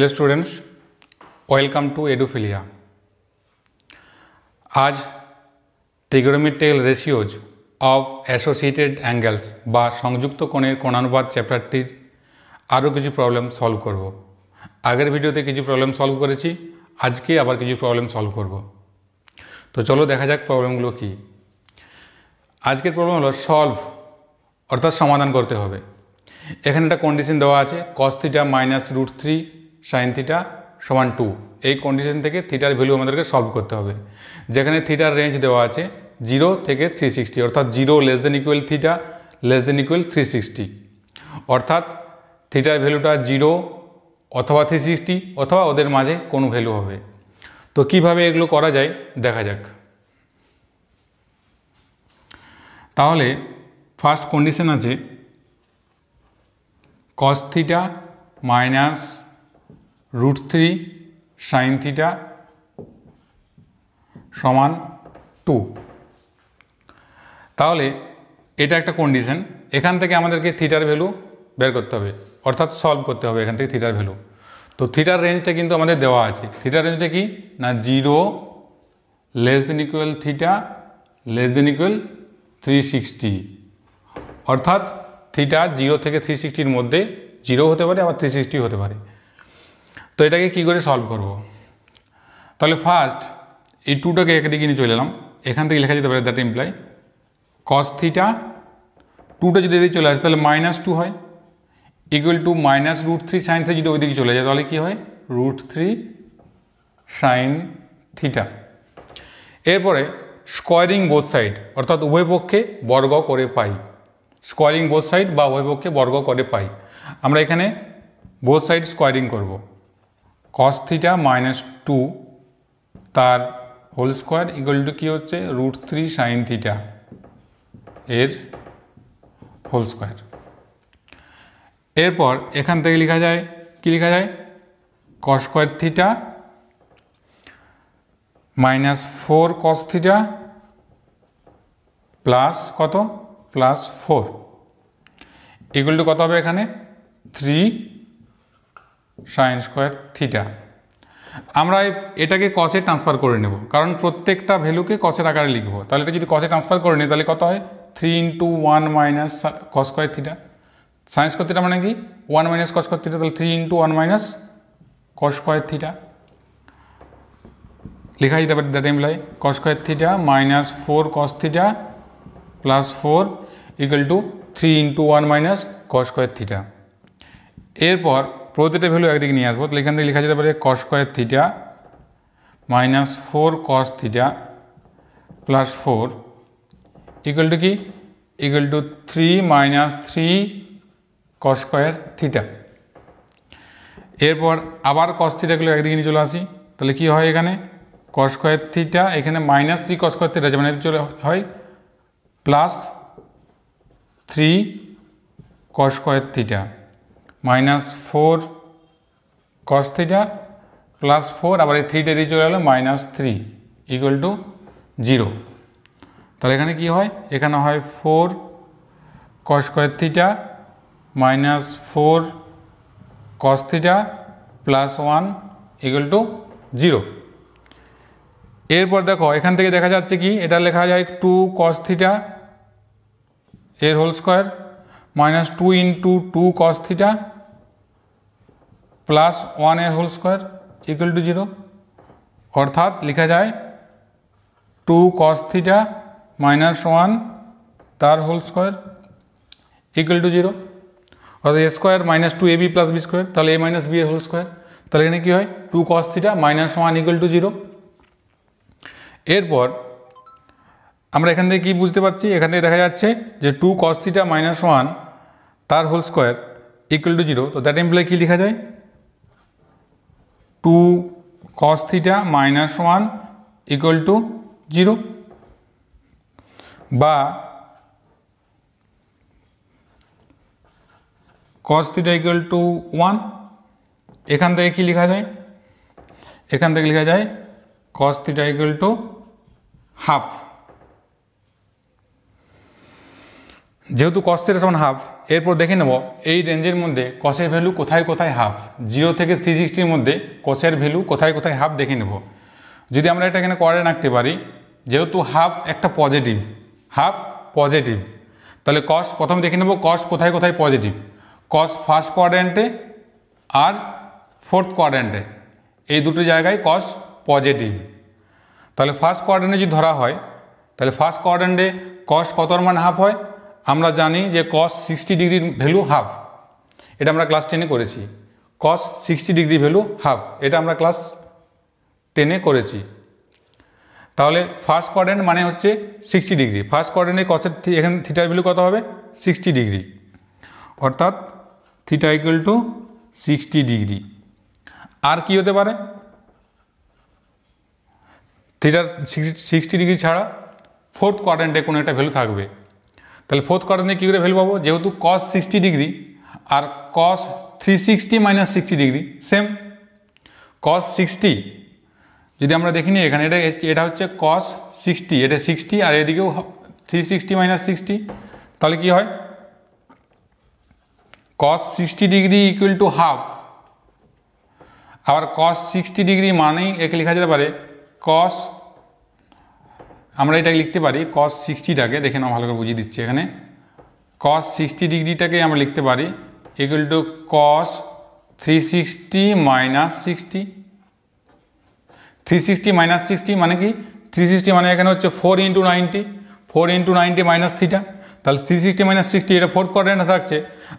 hello students welcome to Edufilia আজ trigonometrical ratios of associated angles বা সংযুক্ত কোণের কোণানুবাদ চ্যাপ্টারটির আরও কিছু প্রবলেম সলভ করব আগের ভিডিওতে কিছু প্রবলেম সলভ করেছি আজকে আবার কিছু প্রবলেম সলভ করব তো চলো দেখা যাক প্রবলেমগুলো কি আজকের প্রবলেম হলো সলভ অর্থাৎ সমাধান করতে হবে এখানে একটা কন্ডিশন দেওয়া আছে cos theta minus root three sine theta সমান টু এই কন্ডিশন থেকে থিটার ভ্যালু আমাদেরকে সলভ করতে হবে যেখানে থিটার রেঞ্জ দেওয়া আছে জিরো থেকে থ্রি সিক্সটি অর্থাৎ zero less than equal theta less than equal three sixty অর্থাৎ থিটার ভ্যালুটা জিরো অথবা থ্রি সিক্সটি অথবা ওদের মাঝে কোনো ভ্যালু হবে তো কিভাবে এগুলো করা যায় দেখা যাক তাহলে ফার্স্ট কন্ডিশন আছে cos theta minus root three sine theta সমান টু তাহলে এটা একটা কন্ডিশন এখান থেকে আমাদেরকে থিটার ভ্যালু বের করতে হবে অর্থাৎ সলভ করতে হবে এখান থেকে থিটার ভ্যালু তো থিটার রেঞ্জটা কিন্তু আমাদের দেওয়া আছে থিটার রেঞ্জটা কি না zero less than equal theta less than equal three sixty অর্থাৎ থিটা জিরো থেকে থ্রি সিক্সটির মধ্যে জিরো হতে পারে আবার থ্রি সিক্সটি হতে পারে তো এটাকে কি করে সলভ করব তাহলে ফার্স্ট এই টুটাকে একদিকে নিয়ে চলে এলাম এখান থেকে লেখা যেতে পারে দ্যাট ইমপ্লাই কস থিটা টুটা যদি এদিকে চলে আসে তাহলে মাইনাস টু হয় equal to minus root three sine three যদি ওইদিকে চলে যায় তাহলে কী হয় রুট থ্রি সাইন থিটা এরপরে স্কোয়ারিং বোথ সাইড অর্থাৎ উভয় পক্ষে বর্গ করে পাই স্কোয়ারিং বোথ সাইড বা উভয় পক্ষে বর্গ করে পাই আমরা এখানে বোথ সাইড স্কোয়ারিং করবো কস থিটা মাইনাস টু তার হোল স্কোয়ার ইকুয়াল টু কী হচ্ছে রুট থ্রি সাইন থিটা এর হোল স্কোয়ার এরপর এখান থেকে লেখা যায় কি লেখা যায় cos square theta minus four cos theta plus কত প্লাস ফোর ইকুয়াল টু কত হবে এখানে থ্রি সাইন স্কোয়ার থিটা আমরা এটাকে কসে ট্রান্সফার করে নেব কারণ প্রত্যেকটা ভ্যালুকে কসের আকারে লিখব তাহলে এটা যদি কসে ট্রান্সফার করে নিই তাহলে কত হয় three into one minus cos square theta sine square theta মানে কি one minus cos square theta তাহলে three into one minus cos square theta লেখা যেতে পারে that imply cos square theta minus four cos theta plus four equal to three into one minus cos square theta এরপর প্রতিটা value একদিকে নিয়ে আসবো তাহলে এখান থেকে লেখা যেতে পারে cos square theta minus four cos theta plus four equal to কি equal to three minus three cos square theta এরপর আবার কস থিটাগুলো একদিকে নিয়ে চলে আসি তাহলে কি হয় এখানে কস স্কোয়ার থিটা এখানে minus three cos square theta আছে মানে চলে হয় plus three cos square theta minus four cos theta plus four আবার এই থ্রিটা দিয়ে চলে গেলো minus three equal to zero তাহলে এখানে কি হয় এখানে হয় four cos square theta minus four cos theta plus one equal to zero এরপর দেখো এখান থেকে দেখা যাচ্ছে কি এটা লেখা যায় টু কস থিটা এর whole square minus two into two cos theta plus one एयर whole square equal to zero अर्थात लिखा जाए two cos theta minus one तार whole square equal to zero অর্থাৎ A square minus two A B plus B square তাহলে A minus B এর whole square তাহলে এখানে কী হয় two cos theta minus one equal to zero এরপর আমরা এখান থেকে কী বুঝতে পারছি এখান থেকে দেখা যাচ্ছে যে two cos theta theta minus one তার whole square equal to zero তো দ্যাট এমপ্লয় কী লেখা যায় two cos theta theta minus one equal to zero বা cos theta theta equal to one এখান থেকে কী লেখা যায় এখান থেকে লেখা যায় cos theta theta equal to half যেহেতু কস থিটা সমান হাফ এরপর দেখে নেব এই রেঞ্জের মধ্যে কসের ভ্যালু কোথায় কোথায় হাফ জিরো থেকে থ্রি সিক্সটির মধ্যে কসের ভ্যালু কোথায় কোথায় হাফ দেখে নেব যদি আমরা এটা এখানে করে রাখতে পারি যেহেতু হাফ একটা পজিটিভ হাফ পজিটিভ তাহলে কস প্রথম দেখে নেব কস কোথায় কোথায় পজিটিভ কস ফার্স্ট কোয়াড্রেন্টে আর ফোর্থ কোয়াড্রেন্টে এই দুটো জায়গায় কস পজিটিভ তাহলে ফার্স্ট কোয়াড্রেন্টে যদি ধরা হয় তাহলে ফার্স্ট কোয়াড্রেন্টে কস কতর মান হাফ হয় আমরা জানি যে কস সিক্সটি ডিগ্রির ভ্যালু হাফ এটা আমরা ক্লাস টেনে করেছি cos sixty degree value half এটা আমরা ক্লাস টেনে করেছি তাহলে ফার্স্ট কোয়ার্ডেন্ট মানে হচ্ছে সিক্সটি ডিগ্রি ফার্স্ট কোয়ার্ডেন্টে কসের এখানে থিটার ভ্যালু কত হবে সিক্সটি ডিগ্রি অর্থাৎ theta equal to sixty degree আর কি হতে পারে থিটার সিক্সটি ডিগ্রি ছাড়া ফোর্থ কোয়াড্রেন্টে কোনো একটা ভ্যালু থাকবে তাহলে ফোর্থ কোয়ার্টার নিয়ে কী করে ভ্যালু পাবো যেহেতু কস সিক্সটি ডিগ্রি আর cos three sixty minus sixty degree same cos sixty যদি আমরা দেখি নি এখানে এটা এটা হচ্ছে কস সিক্সটি এটা সিক্সটি আর এদিকেও থ্রি সিক্সটি মাইনাস সিক্সটি তাহলে কি হয় cos sixty degree equal to half আবার কস সিক্সটি ডিগ্রি মানেই একে লেখা যেতে পারে কস আমরা এটাকে লিখতে পারি কস সিক্সটিটাকে দেখে নাও ভালো করে বুঝিয়ে দিচ্ছি এখানে কস সিক্সটি ডিগ্রিটাকে আমরা লিখতে পারি equal to cos three sixty minus sixty three sixty minus sixty মানে কি থ্রি সিক্সটি মানে এখানে হচ্ছে four into ninety four into ninety minus থ্রিটা তাহলে থ্রি সিক্সটি মাইনাস সিক্সটি এটা ফোর্থ কোয়ার্ডেন্টে থাকছে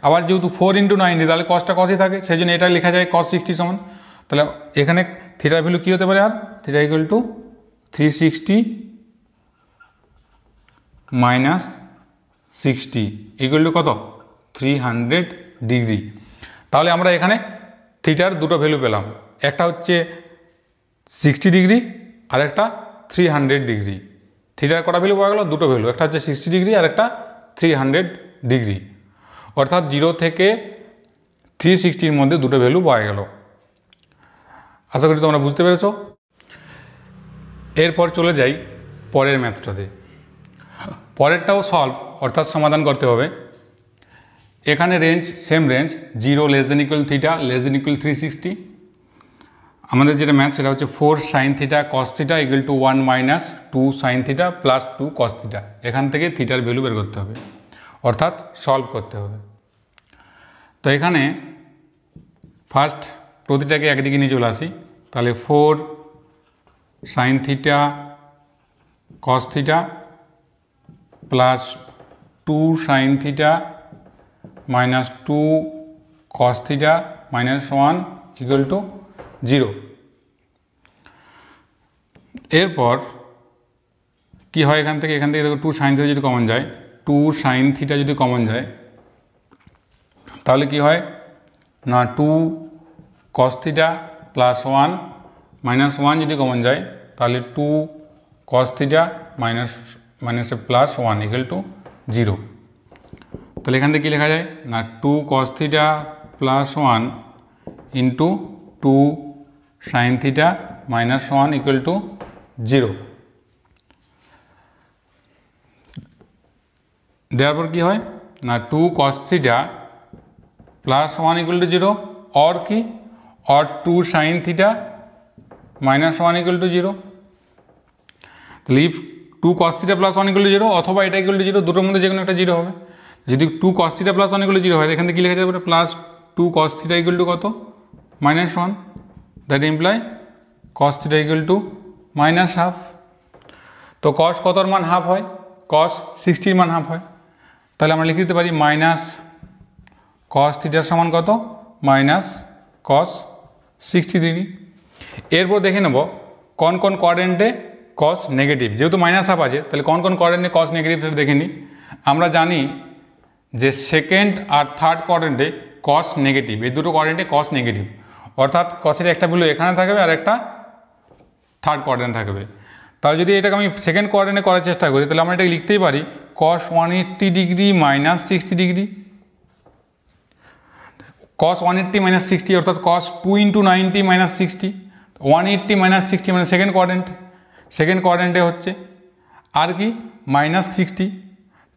আবার যেহেতু ফোর ইন্টু নাইনটি তাহলে কসটা কসই থাকে সেই জন্য এটা লেখা যায় কস সিক্সটি সমান তাহলে এখানে থ্রিটার ভ্যালু কী হতে পারে আর থ্রিটা equal to three sixty minus sixty এগুলো কত থ্রি হান্ড্রেড ডিগ্রি তাহলে আমরা এখানে থিটার দুটো ভ্যালু পেলাম একটা হচ্ছে সিক্সটি ডিগ্রি আর একটা থ্রি হান্ড্রেড ডিগ্রি থিটার কটা ভ্যালু পাওয়া গেল দুটো ভ্যালু একটা হচ্ছে সিক্সটি ডিগ্রি আর একটা থ্রি হান্ড্রেড ডিগ্রি অর্থাৎ জিরো থেকে থ্রি সিক্সটির মধ্যে দুটো ভ্যালু পাওয়া গেল আশা করি তোমরা বুঝতে পেরেছ এরপর চলে যাই পরের ম্যাথটাতে পরেরটাও সলভ অর্থাৎ সমাধান করতে হবে এখানে range same range zero less than equal theta less than equal three sixty আমাদের যেটা ম্যাথ সেটা হচ্ছে four sine theta cos theta equal to one minus two sine theta plus two cos theta এখান থেকে থিটার ভ্যালু বের করতে হবে অর্থাৎ সলভ করতে হবে তো এখানে ফার্স্ট প্রতিটাকে একদিকে নিয়ে চলে আসি তাহলে four sine theta cos theta plus two sine theta minus two cos theta minus one equal to zero এরপর কি হয় এখান থেকে এখান থেকে দেখো টু সাইন থিটা যদি কমন যায় টু সাইন থিটা যদি কমন যায় তাহলে কি হয় না two cos theta plus one minus one যদি কমন যায় তাহলে two cos theta minus minus plus one equal to zero তাহলে এখান থেকে কী লেখা যায় না two cos theta plus one into two sine theta minus one equal to zero দেওয়ার পর কী হয় না two cos theta plus one equal to zero or কি or two sine theta minus one equal to zero তাহলে if two cos plus অনেকগুলো zero অথবা এটা ইকুয়াল জিরো দুটোর মধ্যে যে কোনো একটা জিরো হবে যদি টু কস থিটা প্লাস অনেকগুলো জিরো হয় এখান থেকে কী লেখা যাবে plus two cos equal to কত minus one that imply cos equal to minus half তো কস কতর মান হাফ হয় কস সিক্সটির মান হাফ হয় তাহলে আমরা লিখে দিতে পারি মাইনাস কস থিটার সমান কত মাইনাস কস সিক্সটি ডিগ্রি এরপর দেখে নেব কোন কোন কোয়ারেন্টে কস নেগেটিভ যেহেতু মাইনাস হাফ আছে তাহলে কোন কোন কোয়ারেন্টে কস নেগেটিভ সেটা দেখে নিই আমরা জানি যে সেকেন্ড আর থার্ড কোয়ারেন্টে কস নেগেটিভ এই দুটো কোয়ারেন্টে কস নেগেটিভ অর্থাৎ কসের একটা ভ্যালু এখানে থাকবে আর একটা থার্ড কোয়ারেন্ট থাকবে তাহলে যদি এটাকে আমি সেকেন্ড কোয়ারেন্টে করার চেষ্টা করি তাহলে আমরা এটাকে লিখতেই পারি cos one eighty degree minus sixty degree cos one eighty minus sixty অর্থাৎ cos two into ninety minus sixty one eighty minus sixty মানে সেকেন্ড কোয়ারেন্ট সেকেন্ড কোয়ারেন্টে হচ্ছে আর কি মাইনাস সিক্সটি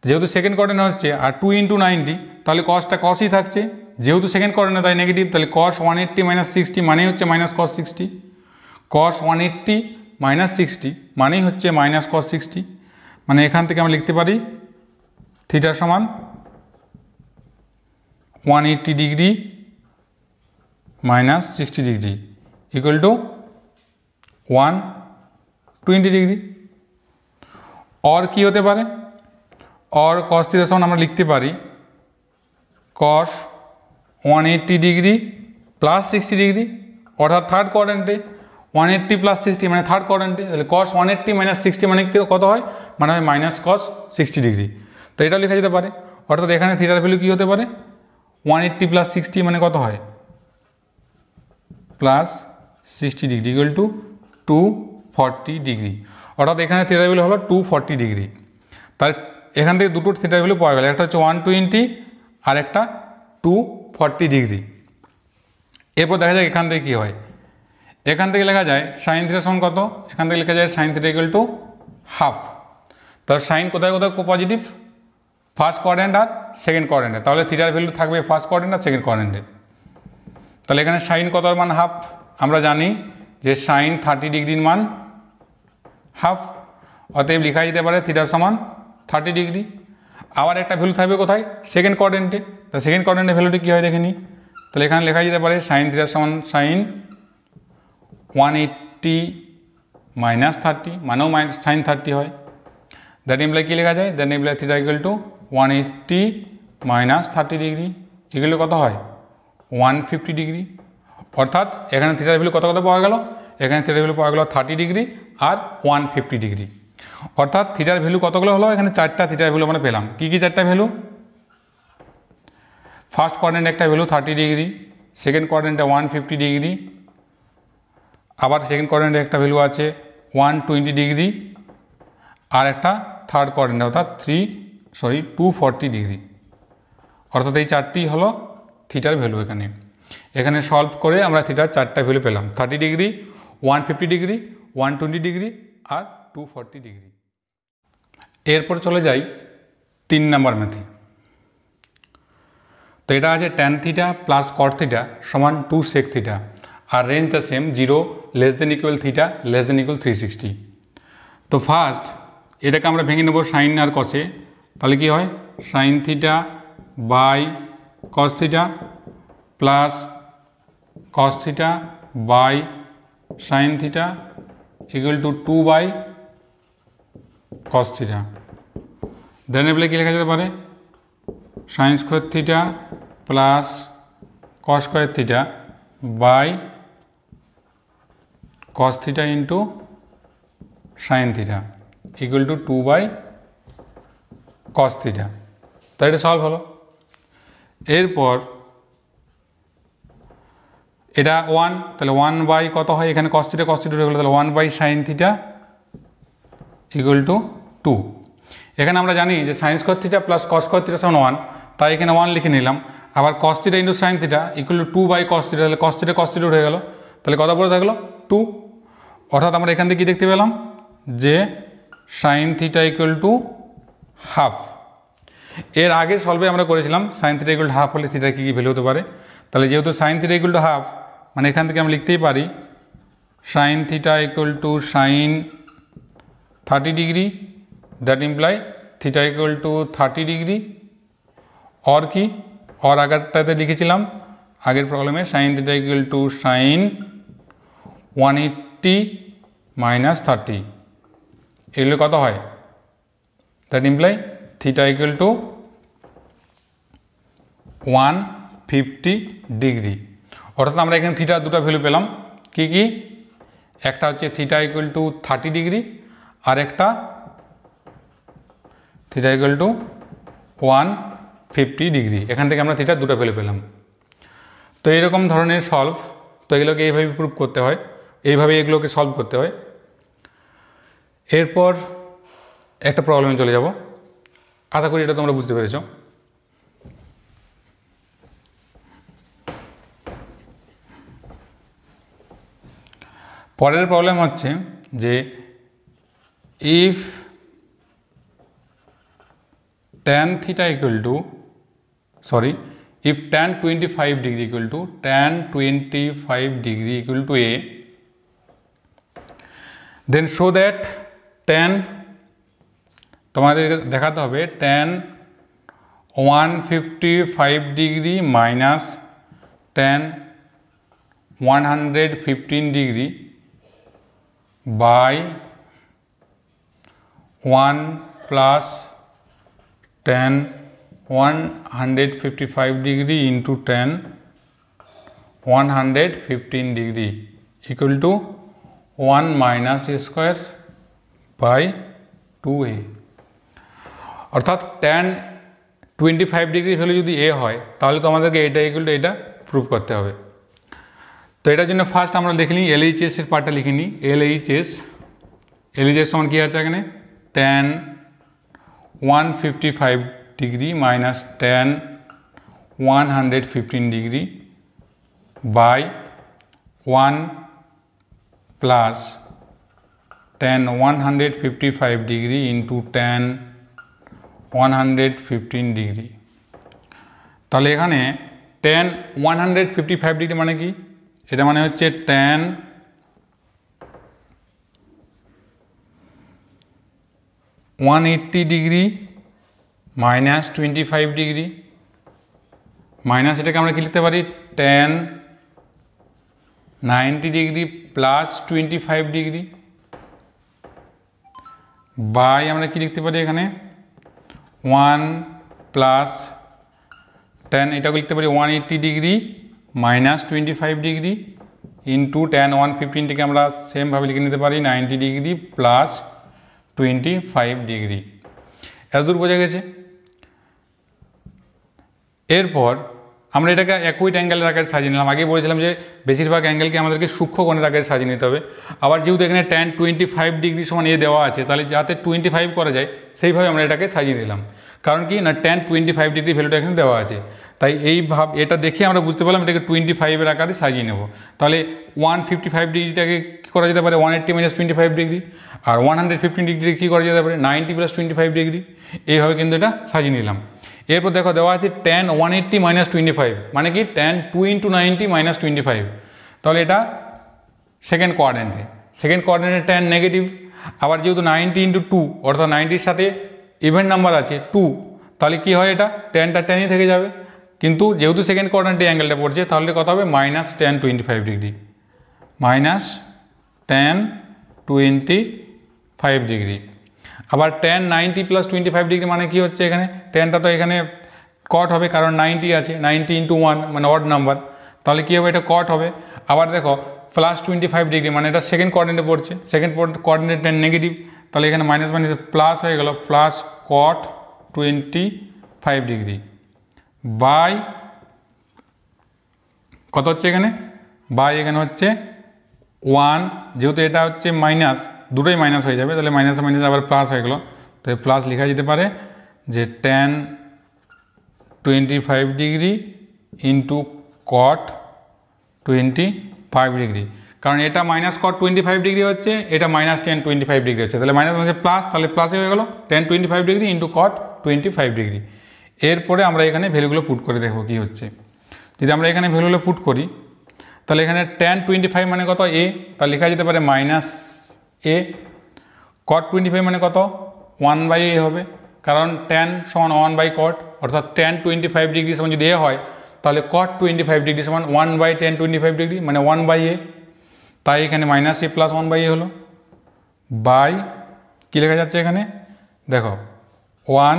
যেহেতু সেকেন্ড কোয়ারেন্ট হচ্ছে আর টু ইন্টু নাইনটি তাহলে কসটা কসই থাকছে যেহেতু সেকেন্ড কোয়ারেন্টে তাই নেগেটিভ তাহলে cos one eighty minus sixty মানেই হচ্ছে minus cos sixty cos one eighty minus sixty মানেই হচ্ছে মাইনাস কস সিক্সটি মানে এখান থেকে আমরা লিখতে পারি থিটার সমান one eighty degree minus sixty degree equal to one twenty degree or কি হতে পারে অর কস থিটা সমান আমরা লিখতে পারি cos one eighty degree plus sixty degree অর্থাৎ থার্ড কোয়ারেন্টে ওয়ান এইট্টি প্লাস সিক্সটি মানে থার্ড কোয়ারেন্টে তাহলে cos one eighty minus sixty মানে কত হয় মানে হয় মাইনাস কস সিক্সটি ডিগ্রি তো এটাও লেখা যেতে পারে অর্থাৎ এখানে থিটার ভ্যালু কী হতে পারে ওয়ান এইট্টি প্লাস সিক্সটি মানে কত হয় plus sixty degree equal to two forty degree অর্থাৎ এখানে থিটা ভ্যালু হলো টু ফর্টি ডিগ্রি তার এখান থেকে দুটো থিটা ভ্যালু পাওয়া গেল একটা হচ্ছে ওয়ান টোয়েন্টি আর একটা টু ফর্টি ডিগ্রি এরপর দেখা যায় এখান থেকে কী হয় এখান থেকে লেখা যায় সাইন থিটা সমান কত এখান থেকে লেখা যায় sine theta equal to half তার সাইন কোথায় কোথায় পজিটিভ ফার্স্ট কোয়ারেন্ট আর সেকেন্ড কোয়ারেন্টে তাহলে থিটার ভ্যালু থাকবে ফার্স্ট কোয়ারেন্ট আর সেকেন্ড কোয়ারেন্টে তাহলে এখানে সাইন কতর মান হাফ আমরা জানি যে সাইন থার্টি ডিগ্রির মান হাফ অতএব লেখা যেতে পারে থিটার সমান থার্টি ডিগ্রি আবার একটা ভ্যালু থাকবে কোথায় সেকেন্ড কোয়ার্ডেন্টে তা সেকেন্ড কোয়ার্ডেন্টের ভ্যালুটি কী হয় দেখে নিই তাহলে এখানে লেখা যেতে পারে সাইন থিটার সমান sine one eighty minus thirty মানেও মাইনাস সাইন থার্টি হয় দ্যাট ইমপ্লাই কী লেখা যায় that imply theta equal to one eighty minus thirty degree এগুলো কত হয় ওয়ান ফিফটি ডিগ্রি অর্থাৎ এখানে থিটার ভ্যালু কত কত পাওয়া গেল এখানে থিটাগুলো পাওয়া গেলো থার্টি ডিগ্রি আর ওয়ান ফিফটি ডিগ্রি অর্থাৎ থিটার ভ্যালু কতগুলো হলো এখানে চারটা থিটার ভ্যালু আমরা পেলাম কী কী চারটা ভ্যালু ফার্স্ট কোয়ার্ডেন্ট একটা ভ্যালু থার্টি ডিগ্রি সেকেন্ড কোয়ার্ডেন্টে ওয়ান ফিফটি ডিগ্রি আবার সেকেন্ড কোয়ার্ডেন্টে একটা ভ্যালু আছে ওয়ান টোয়েন্টি ডিগ্রি আর একটা থার্ড কোয়ার্ডেন্ট অর্থাৎ three sorry two forty degree অর্থাৎ এই চারটি হলো থিটার ভ্যালু এখানে এখানে সলভ করে আমরা থিটার চারটা ভ্যালু পেলাম থার্টি ডিগ্রি 150 ডিগ্রি 120 ডিগ্রি আর 240 ডিগ্রি এরপর চলে যাই তিন নাম্বার মেথি তো এটা আছে tan theta plus cot theta সমান টু সেক থিটা আর রেঞ্জ রেঞ্জটা same zero less than equal theta less than equal three sixty তো ফার্স্ট এটাকে আমরা ভেঙে নেব সাইন আর কষে তাহলে কি হয় sine theta by cos theta plus cos theta by sine theta equal to two by cos theta then apply কী লেখা যেতে পারে sine square theta plus cos square theta by cos theta into sine theta equal to two by cos theta তাই এটা solve হলো এরপর এটা one তাহলে ওয়ান বাই কত হয় এখানে কস্তিটা কস্তিটা হয়ে গেলো তাহলে one by sine theta equal to two এখানে আমরা জানি যে সাইন্স কর্থিটা প্লাস কস কর্থিটা সমান ওয়ান তাই এখানে ওয়ান লিখে নিলাম আবার cos theta into sine theta equal to two by cos theta তাহলে কস্তিটা কস্তিটা হয়ে গেলো তাহলে কত পড়ে থাকলো টু অর্থাৎ আমরা এখান থেকে কী দেখতে পেলাম যে sine theta equal to half এর আগে সলভে আমরা করেছিলাম sine theta equal to half হলে থিটা কী কী ভ্যালু হতে পারে তাহলে যেহেতু sine theta equal to half মানে এখান থেকে আমি লিখতেই পারি sine theta equal to sine thirty degree that imply theta equal to thirty degree or কি অর আগেরটাতে লিখেছিলাম আগের প্রবলেমে sine theta equal to sine one eighty minus thirty এগুলো কত হয় that imply theta equal to one fifty degree অর্থাৎ আমরা এখানে থিটার দুটো ভ্যালু পেলাম কি কি একটা হচ্ছে theta equal to thirty degree আর একটা theta equal to one fifty degree এখান থেকে আমরা থিটার দুটো ভ্যালু পেলাম তো এরকম ধরনের সলভ তো এগুলোকে এইভাবে প্রুভ করতে হয় এইভাবে এগুলোকে সলভ করতে হয় এরপর একটা প্রবলেমে চলে যাব আশা করি এটা তোমরা বুঝতে পেরেছো পরের প্রবলেম হচ্ছে যে if tan theta equal to sorry if tan twenty five degree equal to tan twenty five degree equal to a then show that tan তোমাদের দেখাতে হবে tan one fifty five degree minus tan one hundred fifteen degree π 1 + tan 155° * tan 115° = 1 - a² / 2a अर्थात tan 25° value যদি a হয় তাহলে তোমাকে a = a prove করতে হবে তো এটা জন্য ফার্স্ট আমরা দেখলি এলএইচএস এর পাটে লিখিনি এলএইচএস এলএইচএস মানে কি হাচাগনে tan 155° - tan 115° / 1 + tan 155° * tan 115° তাহলে এখানে tan 155° মানে কি এটা মানে হচ্ছে tan 180° - 25° - এটাকে আমরা কি লিখতে পারি tan 90° + 25° ভাই আমরা কি লিখতে পারি এখানে 1 + tan এটা লিখতে পারি 180° minus twenty five degree into tan one ফিফটিনটিকে আমরা সেমভাবে লিখে নিতে পারি ninety degree plus twenty five degree এতদূর বোঝা গেছে এরপর আমরা এটাকে একই অ্যাঙ্গেলের আকারে সাজিয়ে নিলাম আগেই বলেছিলাম যে বেশিরভাগ অ্যাঙ্গেলকে আমাদেরকে সূক্ষ্ম কোণের আকারে সাজিয়ে নিতে হবে আবার যেহেতু এখানে টেন টোয়েন্টি ফাইভ ডিগ্রি সমান এ দেওয়া আছে তাহলে যাতে টোয়েন্টি ফাইভ করা যায় সেইভাবে আমরা এটাকে সাজিয়ে নিলাম কারণ কি না টেন টোয়েন্টি ফাইভ ডিগ্রি ভ্যালুটা এখানে দেওয়া আছে তাই এই ভাব এটা দেখে আমরা বুঝতে পারলাম এটাকে টোয়েন্টি ফাইভের আকারে সাজিয়ে নেব তাহলে ওয়ান ফিফটি ফাইভ ডিগ্রিটাকে কী করা যেতে পারে one eighty minus twenty five degree আর ওয়ান হান্ড্রেড ফিফটিন ডিগ্রি কী করা যেতে পারে ninety plus twenty five degree এইভাবে কিন্তু এটা সাজিয়ে নিলাম এরপর দেখো দেওয়া আছে tan one eighty minus twenty five মানে কি tan two into ninety minus twenty five তাহলে এটা সেকেন্ড কোয়ার্ডেন্টে সেকেন্ড কোয়ার্ডেন্টে টেন নেগেটিভ আবার যেহেতু নাইনটি ইন্টু টু অর্থাৎ নাইনটির সাথে ইভেন্ট নাম্বার আছে টু তাহলে কী হয় এটা টেনটা টেনই থেকে যাবে কিন্তু যেউটু সেকেন্ড কোয়ারডেন্টে অ্যাঙ্গেলটা পড়ছে তাহলে কি কথা হবে minus tan 25 degree minus tan 25 degree আবার টেন 90 + 25 ডিগ্রি মানে কি হচ্ছে এখানে টেনটা তো এখানে কট হবে কারণ 90 আছে 90 ইনটু 1 মানে odd নাম্বার তাহলে কি হবে এটা কট হবে আবার দেখো প্লাস 25 ডিগ্রি মানে এটা সেকেন্ড কোয়ারডেন্টে পড়ছে সেকেন্ড কোয়ারডিনেট নেগেটিভ তাহলে এখানে মাইনাস মাইনাস প্লাস হয়ে গেল প্লাস কট 25 ডিগ্রি বাই কত হচ্ছে এখানে বাই এখানে হচ্ছে ওয়ান যেহেতু এটা হচ্ছে মাইনাস দুটোই মাইনাস হয়ে যাবে তাহলে মাইনাস মাইনাস আবার প্লাস হয়ে গেলো তো প্লাস লেখা যেতে পারে যে tan twenty five degree into cot twenty five degree কারণ এটা minus cot twenty five degree হচ্ছে এটা minus tan twenty five degree হচ্ছে তাহলে মাইনাস মাইনাস প্লাস তাহলে প্লাসই হয়ে গেলো tan twenty five degree into cot twenty five degree এরপরে আমরা এখানে ভ্যালুগুলো পুট করে দেখব কি হচ্ছে যদি আমরা এখানে ভ্যালুগুলো পুট করি তাহলে এখানে ট্যান টোয়েন্টি ফাইভ মানে কত এ তা লেখা যেতে পারে minus a cot twenty five মানে কত ওয়ান বাই এ হবে কারণ ট্যান সমান ওয়ান বাই কট অর্থাৎ ট্যান টোয়েন্টি ফাইভ ডিগ্রি সমান যদি এ হয় তাহলে কট টোয়েন্টি ফাইভ ডিগ্রি সমান one by tan twenty five degree মানে ওয়ান বাই এ তাই এখানে minus A plus one by A হলো বাই কী লেখা যাচ্ছে এখানে দেখো one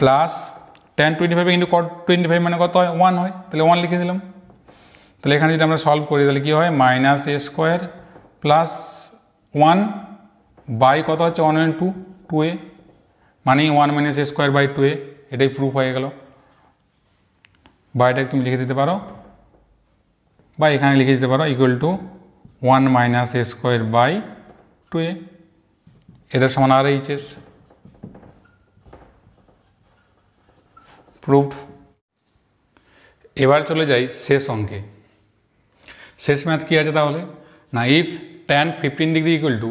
plus tan twenty five into cot twenty five মানে কত হয় ওয়ান হয় তাহলে ওয়ান লিখে দিলাম তাহলে এখানে যদি আমরা সলভ করি তাহলে কী হয় minus A square plus one by কত হচ্ছে one one two two A মানে one minus A square by two A এটাই প্রুফ হয়ে গেল বা এটা তুমি লিখে দিতে পারো বা এখানে লিখে দিতে পারো equal to one minus A square by two A এটার সমান আর এইচ এস প্রুভড এবার চলে যাই শেষ অঙ্কে শেষ ম্যাথ কী আছে তাহলে না if tan fifteen degree equal to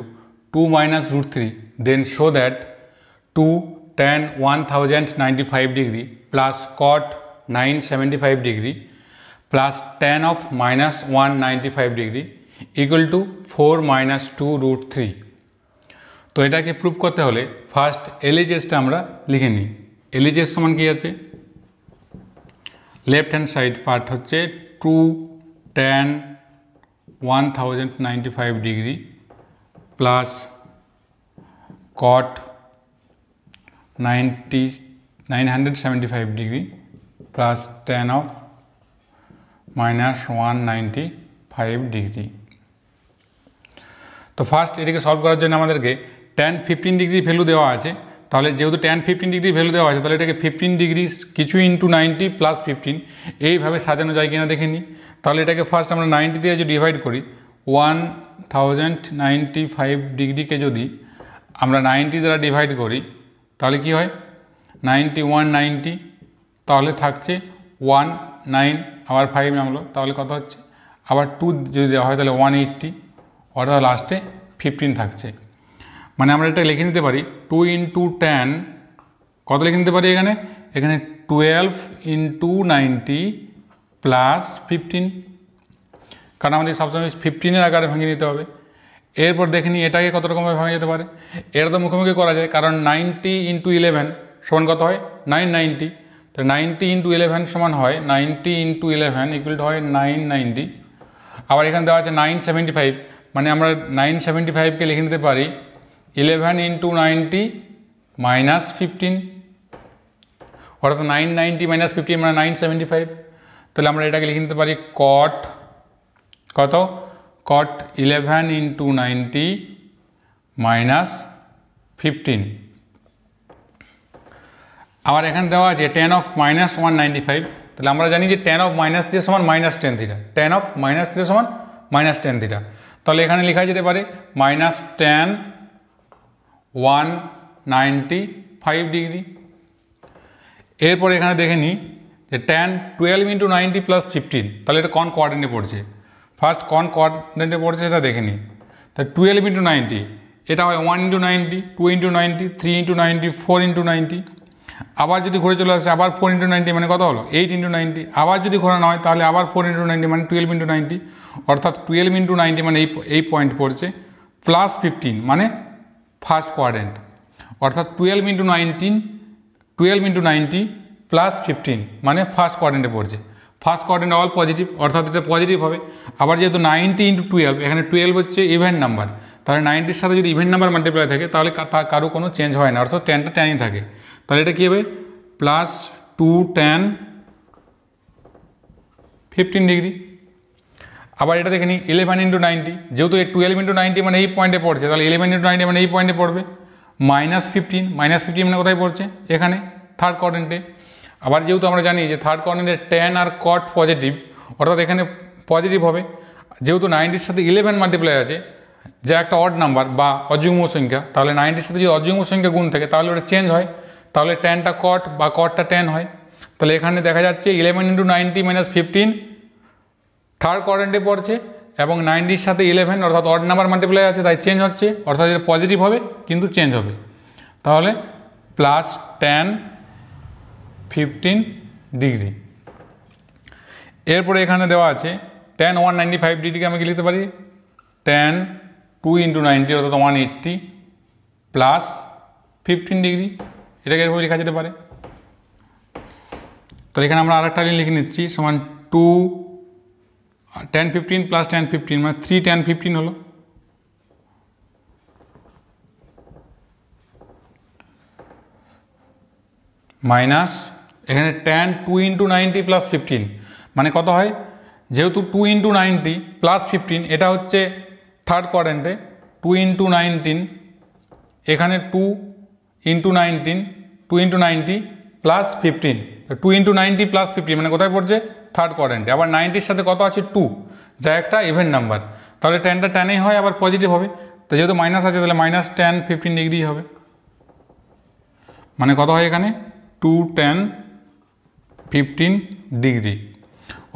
two minus root three then show that two tan one thousand ninety five degree plus cot nine seventy five degree plus tan of minus one ninety five degree equal to four minus two root three তো এটাকে prove করতে হলে first এলএইচএসটা আমরা লিখে নিই LHS সমান কী আছে লেফট হ্যান্ড সাইড পার্ট হচ্ছে two tan one thousand ninety five degree plus cot ninety nine hundred seventy five degree plus tan of minus one ninety five degree তো ফার্স্ট এটিকে সলভ করার জন্য আমাদেরকে টেন ফিফটিন ডিগ্রি ভ্যালু দেওয়া আছে তাহলে যেহেতু ট্যান ফিফটিন ডিগ্রি ভ্যালু দেওয়া আছে তাহলে এটাকে ফিফটিন ডিগ্রি কিছু ইন্টু নাইনটি প্লাস ফিফটিন এইভাবে সাজানো যায় কিনা দেখে নিই তাহলে এটাকে ফার্স্ট আমরা নাইনটি দিয়ে যদি ডিভাইড করি ওয়ান থাউজেন্ড নাইনটি ফাইভ ডিগ্রিকে যদি আমরা নাইনটি দ্বারা ডিভাইড করি তাহলে কি হয় নাইনটি ওয়ান নাইনটি তাহলে থাকছে ওয়ান নাইন আবার ফাইভ নামলো তাহলে কত হচ্ছে আবার টু যদি দেওয়া হয় তাহলে ওয়ান এইটটি অর্থাৎ লাস্টে ফিফটিন থাকছে মানে আমরা এটা লিখে নিতে পারি টু ইন্টু টেন কত লিখে নিতে পারি এখানে এখানে twelve into ninety plus fifteen কারণ আমাদের সবসময় ফিফটিনের আকারে ভেঙে নিতে হবে এরপর দেখে নিই এটাকে কত রকমভাবে ভেঙে যেতে পারে এটা তো মুখোমুখি করা যায় কারণ নাইনটি ইন্টু ইলেভেন সমান কত হয় নাইন নাইনটি তো নাইনটি ইন্টু ইলেভেন সমান হয় ninety into eleven equal to হয় নাইন নাইনটি আবার এখানে দেওয়া আছে নাইন সেভেন্টি ফাইভ মানে আমরা নাইন সেভেন্টি ফাইভকে লিখে নিতে পারি eleven into ninety minus fifteen অর্থাৎ নাইন নাইনটি মাইনাস ফিফটিন মানে নাইন সেভেন্টি ফাইভ তাহলে আমরা এটাকে লিখে নিতে পারি কট কত cot eleven into ninety minus fifteen আবার এখানে দেওয়া আছে tan of minus one ninety five তাহলে আমরা জানি যে টেন অফ মাইনাস থ্রি সমান minus tan theta tan of minus three সমান মাইনাস টেন থিটা তাহলে এখানে লেখা যেতে পারে মাইনাস টেন 195 ডিগ্রি এরপর এখানে দেখে নিই যে tan twelve into ninety plus fifteen তাহলে এটা কন কোয়ার্ডিনেটে পড়ছে ফার্স্ট কন কোয়ার্ডিনেটে পড়ছে এটা দেখে নিই তা টুয়েলভ ইন্টু নাইনটি এটা হয় one into ninety two into ninety three into ninety four into ninety আবার যদি ঘুরে চলে আসে আবার ফোর ইন্টু নাইনটি মানে কত হলো এইট ইন্টু নাইনটি আবার যদি ঘোরানো হয় তাহলে আবার ফোর ইন্টু নাইনটি মানে টুয়েলভ ইন্টু নাইনটি অর্থাৎ টুয়েলভ ইন্টু নাইনটি মানে এই এই পয়েন্ট পড়ছে প্লাস ফিফটিন মানে ফার্স্ট কোয়াড্রেন্ট অর্থাৎ twelve into nineteen twelve into ninety plus fifteen মানে ফার্স্ট কোয়ারেন্টে পড়ছে ফার্স্ট কোয়ারেন্ট অল পজিটিভ অর্থাৎ এটা পজিটিভ হবে আবার যেহেতু নাইনটি ইন্টু টুয়েলভ এখানে টুয়েলভ হচ্ছে ইভেন্ট নাম্বার তাহলে নাইনটির সাথে যদি ইভেন্ট নাম্বার মাল্টিপ্লাই থাকে তাহলে কারো কোনো চেঞ্জ হয় না অর্থাৎ টেনটা টেনই থাকে তাহলে এটা কী হবে plus two tan fifteen degree আবার এটা দেখে নিই ইলেভেন ইন্টু নাইনটি যেহেতু এই টুয়েলভ ইন্টু নাইনটি মানে এই পয়েন্টে পড়ছে তাহলে ইলেভেন ইন্টু নাইনটি মানে এই পয়েন্টে পড়বে মাইনাস ফিফটিন মাইনাস ফিফটিন মানে কোথায় পড়ছে এখানে থার্ড কোয়ার্ডেন্টে আবার যেহেতু আমরা জানি যে থার্ড কোয়ার্ডেন্টে ট্যান আর কট পজিটিভ অর্থাৎ এখানে পজিটিভ হবে যেহেতু নাইনটির সাথে ইলেভেন মাল্টিপ্লাই আছে যা একটা অড নাম্বার বা অযুগ্ম সংখ্যা তাহলে নাইনটির সাথে যদি অযুগ্ম সংখ্যা গুণ থাকে তাহলে ওটা চেঞ্জ হয় তাহলে ট্যানটা কট বা কটটা ট্যান হয় তাহলে এখানে দেখা যাচ্ছে eleven into ninety minus fifteen third কোয়ারেন্টে পড়ছে এবং নাইনটির সাথে ইলেভেন অর্থাৎ অড নাম্বার মাল্টিপ্লাই আছে তাই চেঞ্জ হচ্ছে অর্থাৎ এটা পজিটিভ হবে কিন্তু চেঞ্জ হবে তাহলে প্লাস টেন ফিফটিন ডিগ্রি এরপরে এখানে দেওয়া আছে টেন ওয়ান নাইনটি ফাইভ ডিগ্রিকে আমি কি লিখতে পারি টেন টু ইন্টু নাইনটি অর্থাৎ one eighty plus fifteen degree এটাকে এরকম লেখা যেতে পারে তাহলে এখানে আমরা আরেকটা লিখে নিচ্ছি সমান টু আর tan fifteen plus tan fifteen মানে থ্রি টেন ফিফটিন হলো মাইনাস এখানে tan two into ninety plus fifteen মানে কত হয় যেহেতু two into ninety plus fifteen এটা হচ্ছে থার্ড কোয়ারেন্টে টু ইন্টু নাইনটিন এখানে two into nineteen two into ninety plus fifteen two into ninety plus fifteen মানে কোথায় পড়ছে থার্ড কোয়ারেন্টে আবার নাইনটির সাথে কত আছে টু যা একটা ইভেন্ট নাম্বার তাহলে টেনটা টেনেই হয় আবার পজিটিভ হবে তো যেহেতু মাইনাস আছে তাহলে মাইনাস টেন ফিফটিন ডিগ্রি হবে মানে কত হয় এখানে টু টেন ফিফটিন ডিগ্রি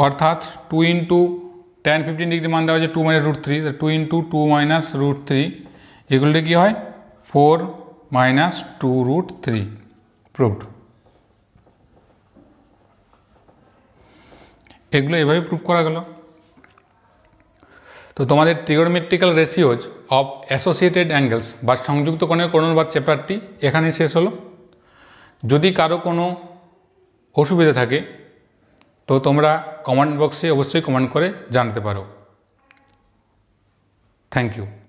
অর্থাৎ two into tan fifteen degree মান দেওয়া হচ্ছে two minus root three two into two minus root three এগুলোতে কী হয় four minus two root three proved এগুলো এভাবে প্রুভ করা গেল তো তোমাদের trigonometrical ratios of associated angles বা সংযুক্ত কোণের কোণ বা চ্যাপ্টারটি এখানে শেষ হলো যদি কারো কোনো অসুবিধা থাকে তো তোমরা কমেন্ট বক্সে অবশ্যই কমেন্ট করে জানতে পারো থ্যাংক ইউ